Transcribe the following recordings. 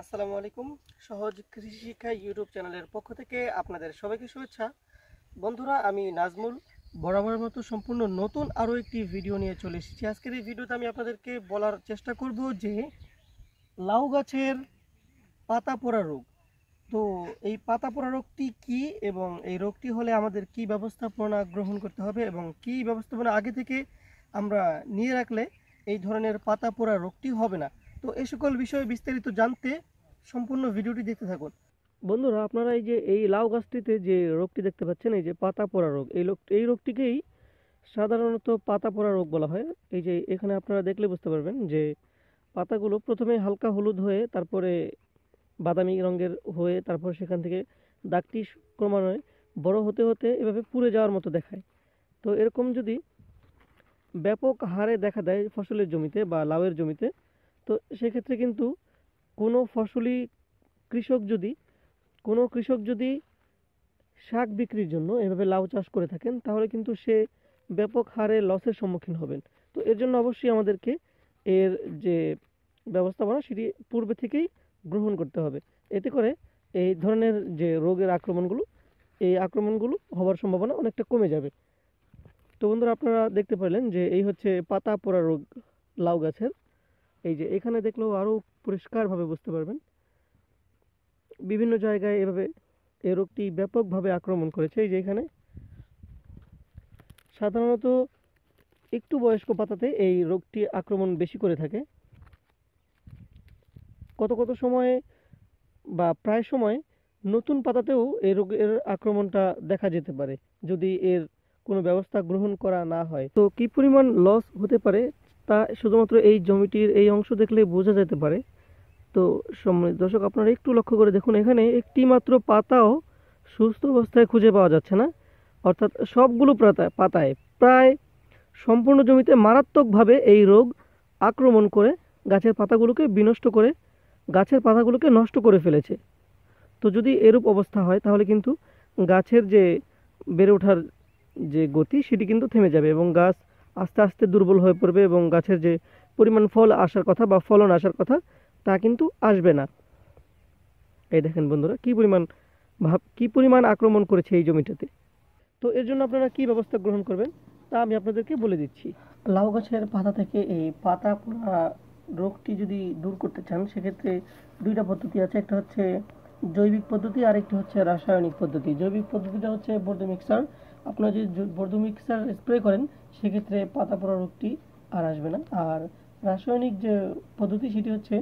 আসসালামু আলাইকুম সহজ কৃষি শিক্ষা ইউটিউব চ্যানেলের পক্ষ থেকে আপনাদের সবাইকে শুভেচ্ছা বন্ধুরা আমি নাজমুল বরাবরের মতো সম্পূর্ণ নতুন আরও একটি ভিডিও নিয়ে চলে এসেছি আজকের এই ভিডিওতে আমি আপনাদেরকে বলার চেষ্টা করব যে লাউ গাছের পাতা পোড়া রোগ তো এই পাতা পোড়া রোগটি কি এবং এই রোগটি হলে আমাদের কি ব্যবস্থাপনা গ্রহণ করতে হবে এবং কি ব্যবস্থাপনা আগে থেকে আমরা নিয়ে রাখলে এই ধরনের পাতা পোড়া রোগটি হবে না তো এই সকল বিষয়ে বিস্তারিত জানতে সম্পূর্ণ ভিডিওটি দেখতে থাকুন বন্ধুরা আপনারা এই যে এই লাউ গাছটিতে যে রোগটি দেখতে পাচ্ছেন এই যে পাতা পোড়া রোগ এই রোগ এই রোগটিকেই সাধারণত পাতা পোড়া রোগ বলা হয় এই যে এখানে আপনারা দেখলে বুঝতে পারবেন যে পাতাগুলো প্রথমে হালকা হলুদ হয়ে তারপরে বাদামি রঙের হয়ে তারপর সেখান থেকে দাগটি ক্রমান্বয়ে বড় হতে হতে এভাবে পুড়ে যাওয়ার মতো দেখায় তো এরকম যদি ব্যাপক হারে দেখা দেয় ফসলের জমিতে বা লাউয়ের জমিতে তো সেক্ষেত্রে কিন্তু কোনো ফসলি কৃষক যদি কোনো কৃষক যদি শাক বিক্রির জন্য এভাবে লাউ চাষ করে থাকেন তাহলে কিন্তু সে ব্যাপক হারে লসের সম্মুখীন হবেন তো এর জন্য অবশ্যই আমাদেরকে এর যে ব্যবস্থাপনা সেটি পূর্বে থেকেই গ্রহণ করতে হবে এতে করে এই ধরনের যে রোগের আক্রমণগুলো এই আক্রমণগুলো হওয়ার সম্ভাবনা অনেকটা কমে যাবে তো বন্ধুরা আপনারা দেখতে পারলেন যে এই হচ্ছে পাতা পোড়া রোগ লাউ গাছের এই যে এখানে দেখলেও আরও পরিষ্কারভাবে বুঝতে পারবেন বিভিন্ন জায়গায় এভাবে এ রোগটি ব্যাপকভাবে আক্রমণ করেছে এই যে এখানে সাধারণত একটু বয়স্ক পাতাতে এই রোগটি আক্রমণ বেশি করে থাকে কত কত সময়ে বা প্রায় সময় নতুন পাতাতেও এই রোগের আক্রমণটা দেখা যেতে পারে যদি এর কোনো ব্যবস্থা গ্রহণ করা না হয় তো কি পরিমাণ লস হতে পারে তা শুধুমাত্র এই জমিটির এই অংশ দেখলে বোঝা যেতে পারে তো সম্মানিত দর্শক আপনারা একটু লক্ষ্য করে দেখুন এখানে একটি মাত্র পাতাও সুস্থ অবস্থায় খুঁজে পাওয়া যাচ্ছে না অর্থাৎ সবগুলো পাতায় পাতায় প্রায় সম্পূর্ণ জমিতে মারাত্মকভাবে এই রোগ আক্রমণ করে গাছের পাতাগুলোকে বিনষ্ট করে গাছের পাতাগুলোকে নষ্ট করে ফেলেছে তো যদি এরূপ অবস্থা হয় তাহলে কিন্তু গাছের যে বেড়ে ওঠার যে গতি সেটি কিন্তু থেমে যাবে এবং গাছ আস্তে আস্তে দুর্বল হয়ে পড়বে এবং গাছের যে পরিমাণ ফল আসার কথা বা ফলন আসার কথা তা কিন্তু আসবে না এই দেখেন বন্ধুরা কি পরিমাণ ভাব কি পরিমাণ আক্রমণ করেছে এই জমিটাতে তো এর জন্য আপনারা কি ব্যবস্থা গ্রহণ করবেন তা আমি আপনাদেরকে বলে দিচ্ছি লাউ গাছের পাতা থেকে এই পাতা পোড়া রোগটি যদি দূর করতে চান সেক্ষেত্রে দুইটা পদ্ধতি আছে একটা হচ্ছে জৈবিক পদ্ধতি আর একটি হচ্ছে রাসায়নিক পদ্ধতি জৈবিক পদ্ধতিটা হচ্ছে বর্জ্য মিক্সার আপনারা যদি বর্ধ মিক্সার স্প্রে করেন সেক্ষেত্রে পাতা পড়া রোগটি আর আসবে না আর রাসায়নিক যে পদ্ধতি সেটি হচ্ছে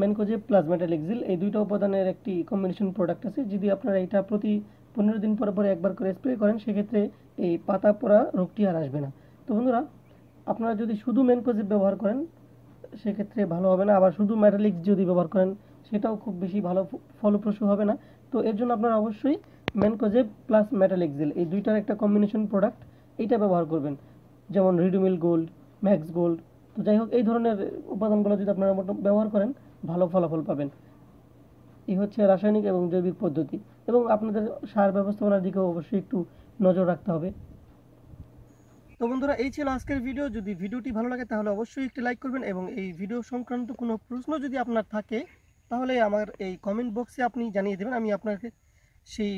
ম্যানকোজে প্লাজমাটালেক্সিল এই দুইটা উপাদানের একটি কম্বিনেশন প্রোডাক্ট আছে যদি আপনারা এটা প্রতি পনেরো দিন পর পরে একবার করে স্প্রে করেন সেক্ষেত্রে এই পাতা পড়া রোগটি আর আসবে না তো বন্ধুরা আপনারা যদি শুধু ম্যানকোজেব ব্যবহার করেন সেক্ষেত্রে ভালো হবে না আবার শুধু ম্যাটালিক্স যদি ব্যবহার করেন সেটাও খুব বেশি ভালো ফলপ্রসূ হবে না তো এর জন্য আপনারা অবশ্যই ম্যানকোজে প্লাস মেটাল জেল এই দুইটার একটা কম্বিনেশন প্রোডাক্ট এইটা ব্যবহার করবেন যেমন রিডুমিল গোল্ড ম্যাক্স গোল্ড তো যাই হোক এই ধরনের উপাদানগুলো যদি আপনারা ব্যবহার করেন ভালো ফলাফল পাবেন এই হচ্ছে রাসায়নিক এবং জৈবিক পদ্ধতি এবং আপনাদের সার ব্যবস্থাপনার দিকেও অবশ্যই একটু নজর রাখতে হবে তো বন্ধুরা এই ছিল আজকের ভিডিও যদি ভিডিওটি ভালো লাগে তাহলে অবশ্যই একটি লাইক করবেন এবং এই ভিডিও সংক্রান্ত কোনো প্রশ্ন যদি আপনার থাকে তাহলে আমার এই কমেন্ট বক্সে আপনি জানিয়ে দেবেন আমি আপনাকে সেই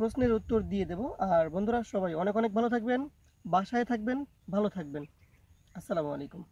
প্রশ্নের উত্তর দিয়ে দেব আর বন্ধুরা সবাই অনেক অনেক ভালো থাকবেন বাসায় থাকবেন ভালো থাকবেন আসসালামু আলাইকুম